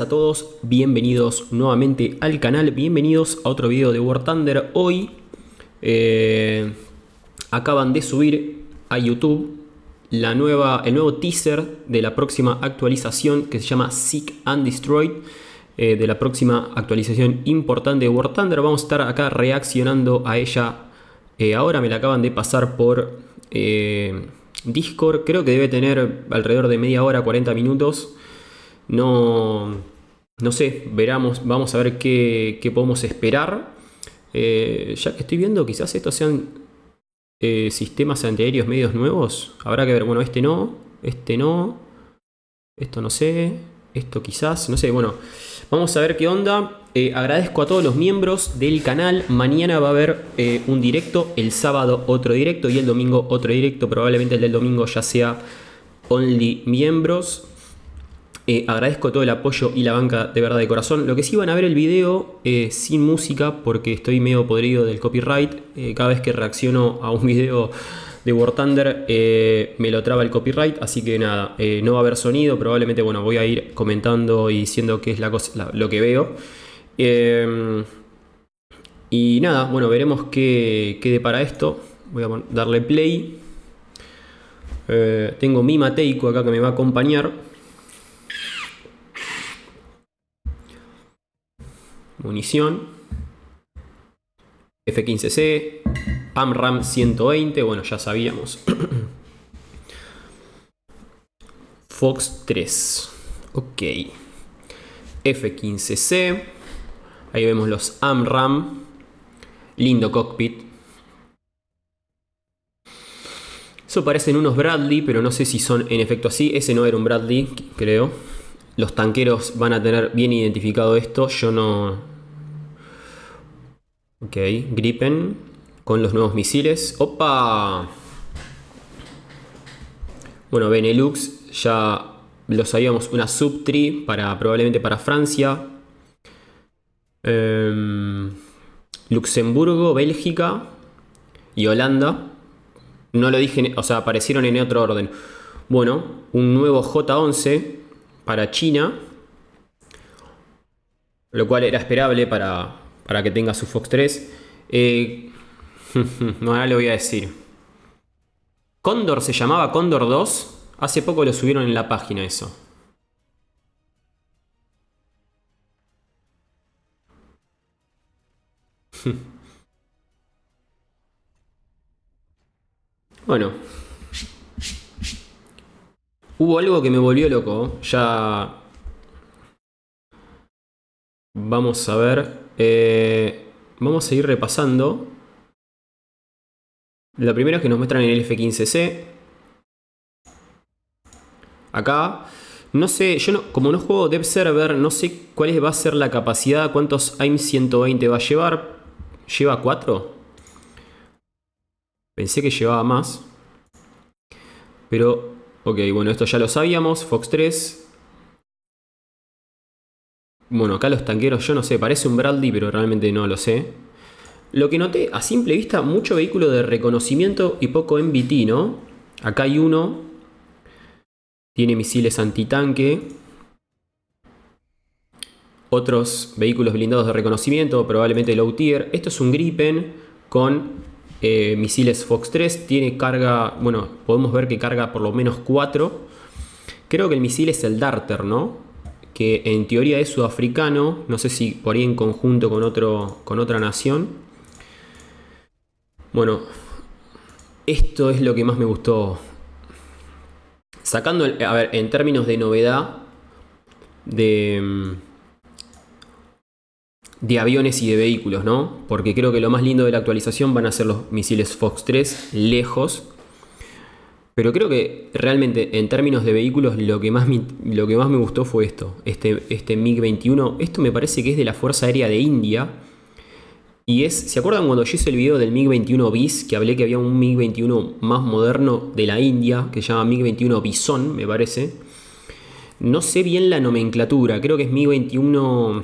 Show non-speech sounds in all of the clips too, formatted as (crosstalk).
a todos, bienvenidos nuevamente al canal, bienvenidos a otro video de War Thunder. Hoy eh, acaban de subir a YouTube la nueva, el nuevo teaser de la próxima actualización que se llama Seek and Destroy, eh, de la próxima actualización importante de War Thunder. Vamos a estar acá reaccionando a ella. Eh, ahora me la acaban de pasar por Discord, creo que debe tener alrededor de media hora, 40 minutos. No, no sé, veramos, vamos a ver qué, podemos esperar. Eh, ya que estoy viendo, quizás estos sean eh, sistemas antiaéreos medios nuevos. Habrá que ver, bueno, este no, este no, esto no sé, esto quizás, no sé. Bueno, vamos a ver qué onda. Eh, agradezco a todos los miembros del canal. Mañana va a haber un directo, el sábado otro directo y el domingo otro directo. Probablemente el del domingo ya sea only miembros. Eh, agradezco todo el apoyo y la banca de verdad de corazón. Lo que sí van a ver el video eh, sin música porque estoy medio podrido del copyright. Eh, cada vez que reacciono a un (laughs) video de War Thunder me lo traba el copyright. Así que nada, no va a haber sonido. Probablemente bueno, voy a ir comentando y diciendo qué es lo que veo. y nada, bueno, veremos qué, quede para esto. Voy a darle play. tengo mi Mateico acá que me va a acompañar. munición, F-15C, AMRAM 120, bueno, ya sabíamos. (clears throat) Fox 3, ok. F-15C, ahí vemos los AMRAM, lindo cockpit. Eso parecen unos Bradley, pero no sé si son en efecto así. Ese no era un Bradley, creo los tanqueros van a tener bien identificado esto. Yo no... Ok, Gripen con los nuevos misiles. ¡Opa! Bueno, Benelux ya lo sabíamos, una subtree para, probablemente para Francia. Em, Luxemburgo, Bélgica y Holanda. No lo dije, o sea, aparecieron en otro orden. Bueno, un nuevo J11 para China, lo cual era esperable para, que tenga su Fox 3. no, eh, (laughs) ahora le voy a decir. Condor se llamaba Condor 2. Hace poco lo subieron en la página eso. (laughs) bueno. Hubo algo que me volvió loco. Ya. Vamos a ver. Eh, vamos a ir repasando. La primera es que nos muestran en el F15C. Acá. No sé, yo no, como no juego Dev Server, no sé cuál va a ser la capacidad, cuántos AIM 120 va a llevar. ¿Lleva 4? Pensé que llevaba más. Pero Ok, bueno, esto ya lo sabíamos. Fox 3. Bueno, acá los tanqueros, yo no sé, parece un Bradley, pero realmente no lo sé. Lo que noté, a simple vista, mucho vehículo de reconocimiento y poco MBT, ¿no? Acá hay uno. Tiene misiles antitanque. Otros vehículos blindados de reconocimiento, probablemente low tier. Esto es un Gripen con eh, misiles Fox 3, tiene carga, bueno, podemos ver que carga por lo menos 4. Creo que el misil es el Darter, ¿no? Que en teoría es sudafricano, no sé si por ahí en conjunto con, otro, con otra nación. Bueno, esto es lo que más me gustó. Sacando, a ver, en términos de novedad, de mm, de aviones y de vehículos, ¿no? Porque creo que lo más lindo de la actualización van a ser los misiles Fox 3 lejos. Pero creo que realmente en términos de vehículos lo que más, lo que más me gustó fue esto, este, este MiG-21. Esto me parece que es de la Fuerza Aérea de India. Y es, ¿se acuerdan cuando yo hice el video del MiG-21 bis? Que hablé que había un MiG-21 más moderno de la India, que se llama MiG-21 Bison, me parece. No sé bien la nomenclatura, creo que es MiG-21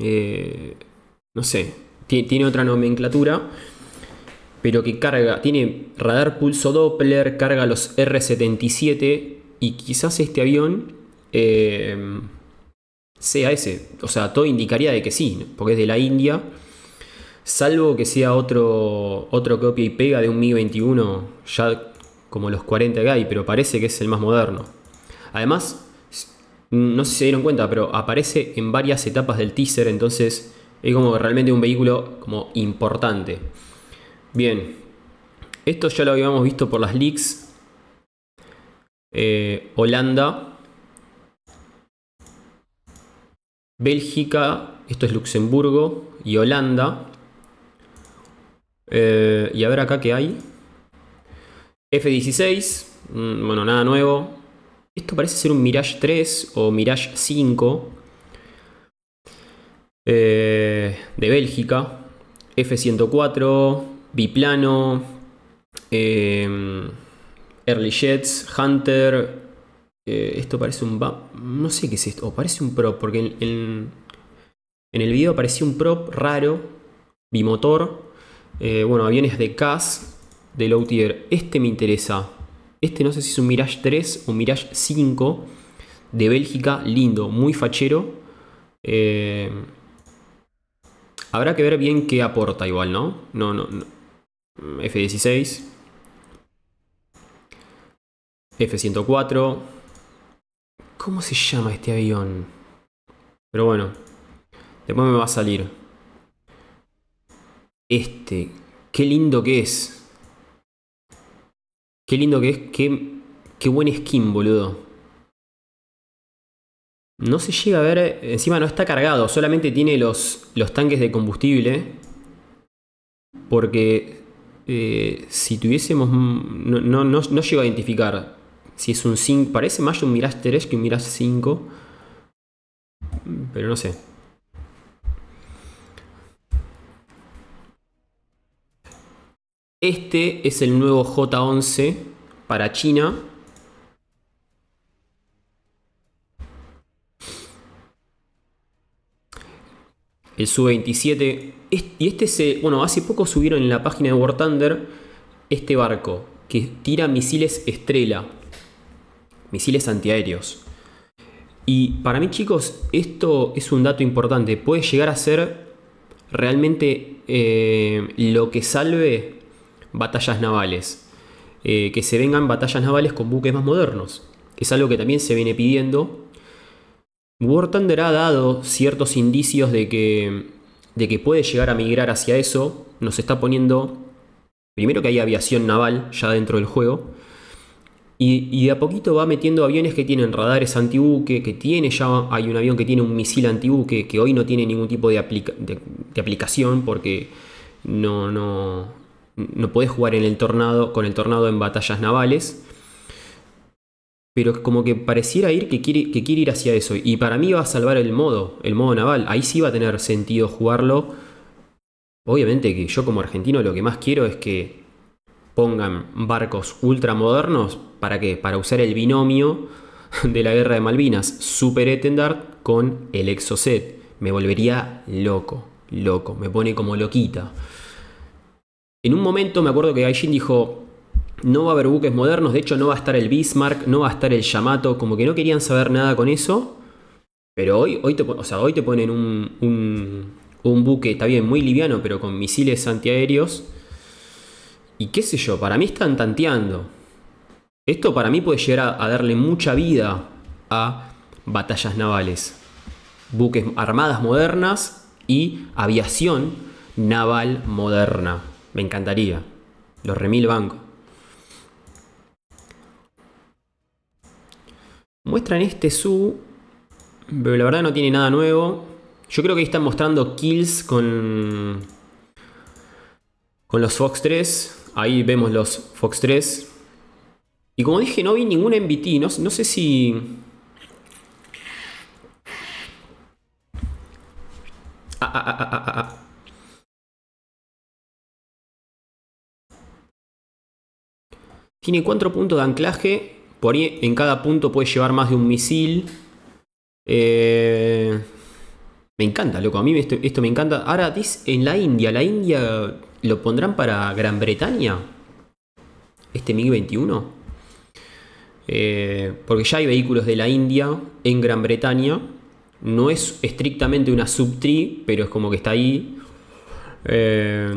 eh, no sé, tiene otra nomenclatura, pero que carga, tiene radar pulso Doppler, carga los R-77 y quizás este avión eh, sea ese. O sea, todo indicaría de que sí, porque es de la India. Salvo que sea otro, otro copia y pega de un mi 21 ya como los 40 que hay, pero parece que es el más moderno. Además, no sé si se dieron cuenta, pero aparece en varias etapas del teaser, entonces es como realmente un vehículo como importante. Bien, esto ya lo habíamos visto por las leaks. Eh, Holanda. Bélgica, esto es Luxemburgo y Holanda. Eh, y a ver acá qué hay. F-16, mm, bueno, nada nuevo. Esto parece ser un Mirage 3 o Mirage 5 eh, de Bélgica. F-104, biplano, eh, Early Jets, Hunter. Eh, esto parece un... No sé qué es esto. O parece un prop, porque en, el video apareció un prop raro, bimotor. bueno, aviones de CAS, de low tier. Este me interesa. Este no sé si es un Mirage 3 o Mirage 5 de Bélgica, lindo, muy fachero. Eh, habrá que ver bien qué aporta igual, ¿no? No, no, no. F16. F-104. ¿Cómo se llama este avión? Pero bueno, después me va a salir. Este, qué lindo que es. Qué lindo que es, qué, qué buen skin, boludo. No se llega a ver, encima no está cargado, solamente tiene los, los tanques de combustible. Porque eh, si tuviésemos, no, no, no, no, llego a identificar si es un 5, parece más un Mirage 3 que un Mirage 5. Pero no sé. Este es el nuevo J11 para China. El Su-27. Y este se. Bueno, hace poco subieron en la página de War Thunder este barco que tira misiles Estrella, misiles antiaéreos. Y para mí, chicos, esto es un dato importante. Puede llegar a ser realmente eh, lo que salve batallas navales. Eh, que se vengan batallas navales con buques más modernos. Que es algo que también se viene pidiendo. War Thunder ha dado ciertos indicios de que, de que puede llegar a migrar hacia eso. Nos está poniendo. Primero que hay aviación naval ya dentro del juego. Y, de a poquito va metiendo aviones que tienen radares antibuque, que tiene ya, hay un avión que tiene un misil antibuque, que hoy no tiene ningún tipo de, de, de aplicación porque no, no, no podés jugar en el tornado, con el tornado en batallas navales. Pero como que pareciera ir que quiere, que quiere ir hacia eso. Y para mí va a salvar el modo, el modo naval. Ahí sí va a tener sentido jugarlo. Obviamente que yo como argentino lo que más quiero es que pongan barcos ultramodernos. ¿Para qué? Para usar el binomio de la guerra de Malvinas, Super Etendard con el Exocet. Me volvería loco, loco, me pone como loquita. En un momento me acuerdo que Gaijin dijo, no va a haber buques modernos, de hecho no va a estar el Bismarck, no va a estar el Yamato, como que no querían saber nada con eso. Pero hoy, hoy, te, hoy te ponen un, un, buque, está bien, muy liviano, pero con misiles antiaéreos. Y qué sé yo, para mí están tanteando. Esto para mí puede llegar a darle mucha vida a batallas navales. Buques armadas modernas y aviación naval moderna. Me encantaría. Los remil banco. Muestran este su. Pero la verdad no tiene nada nuevo. Yo creo que ahí están mostrando kills con. Con los Fox 3. Ahí vemos los Fox 3. Y como dije, no vi ningún MVT. No, sé si. Ah, ah, ah, Tiene cuatro puntos de anclaje. Por en cada punto puede llevar más de un misil. Eh, me encanta, loco. A mí esto, me encanta. Ahora, dice en la India. ¿La India lo pondrán para Gran Bretaña? Este MiG-21. Eh, porque ya hay vehículos de la India en Gran Bretaña. No es estrictamente una sub pero es como que está ahí. Eh,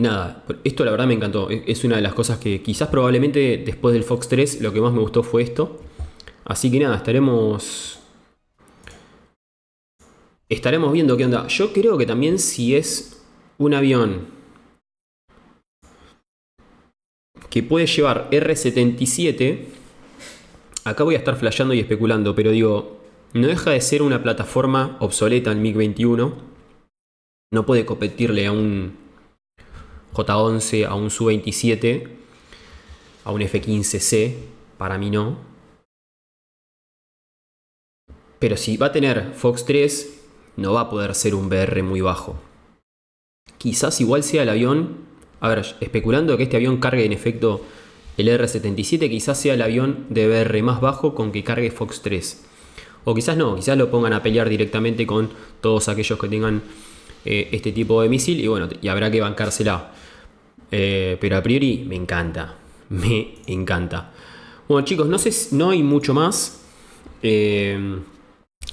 Nada, esto la verdad me encantó. Es una de las cosas que quizás probablemente después del Fox 3 lo que más me gustó fue esto. Así que nada, estaremos. Estaremos viendo qué onda. Yo creo que también si es un avión que puede llevar R77. Acá voy a estar flasheando y especulando, pero digo, no deja de ser una plataforma obsoleta el MiG-21. No puede competirle a un J11 a un Su-27, a un F-15C, para mí no. Pero si va a tener Fox 3, no va a poder ser un BR muy bajo. Quizás igual sea el avión, a ver, especulando que este avión cargue en efecto el R-77, quizás sea el avión de BR más bajo con que cargue Fox 3. O quizás no, quizás lo pongan a pelear directamente con todos aquellos que tengan eh, este tipo de misil y bueno, y habrá que bancársela. Eh, pero a priori me encanta, (laughs) me encanta. Bueno chicos, no, sé, no hay mucho más. Eh,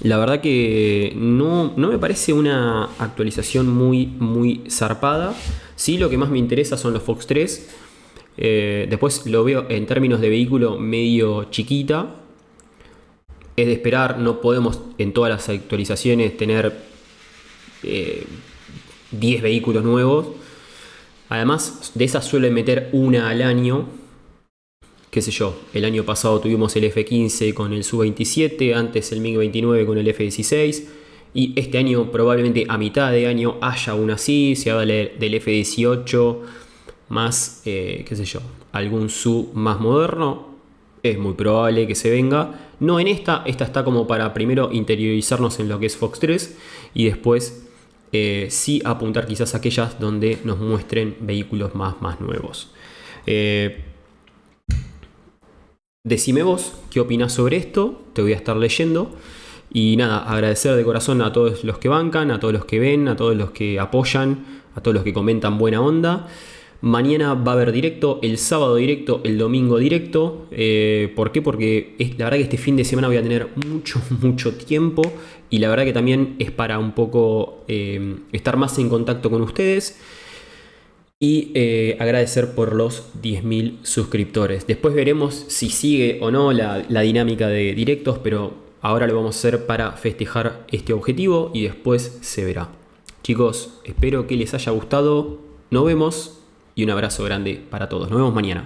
la verdad que no, me parece una actualización muy, muy zarpada. Sí, lo que más me interesa son los Fox 3. después lo veo en términos de vehículo medio chiquita. Es de esperar, no podemos en todas las actualizaciones tener 10 eh, vehículos nuevos. Además, de esas suelen meter una al año. Qué sé yo, el año pasado tuvimos el F-15 con el Su-27, antes el MiG-29 con el F-16. Y este año, probablemente a mitad de año, haya una así. Se habla del F-18 más, eh, qué sé yo, algún Su más moderno. Es muy probable que se venga. No en esta, esta está como para primero interiorizarnos en lo que es Fox 3 y después si eh, sí apuntar quizás aquellas donde nos muestren vehículos más, más nuevos. Eh, decime vos qué opinas sobre esto, te voy a estar leyendo. Y nada, agradecer de corazón a todos los que bancan, a todos los que ven, a todos los que apoyan, a todos los que comentan buena onda. Mañana va a haber directo, el sábado directo, el domingo directo. Eh, ¿Por qué? Porque es, la verdad que este fin de semana voy a tener mucho, (laughs) mucho tiempo y la verdad que también es para un poco eh, estar más en contacto con ustedes y eh, agradecer por los 10.000 suscriptores. Después veremos si sigue o no la dinámica de directos, pero ahora lo vamos a hacer para festejar este objetivo y después se verá. Chicos, espero que les haya gustado. Nos vemos y un abrazo grande para todos. Nos vemos mañana.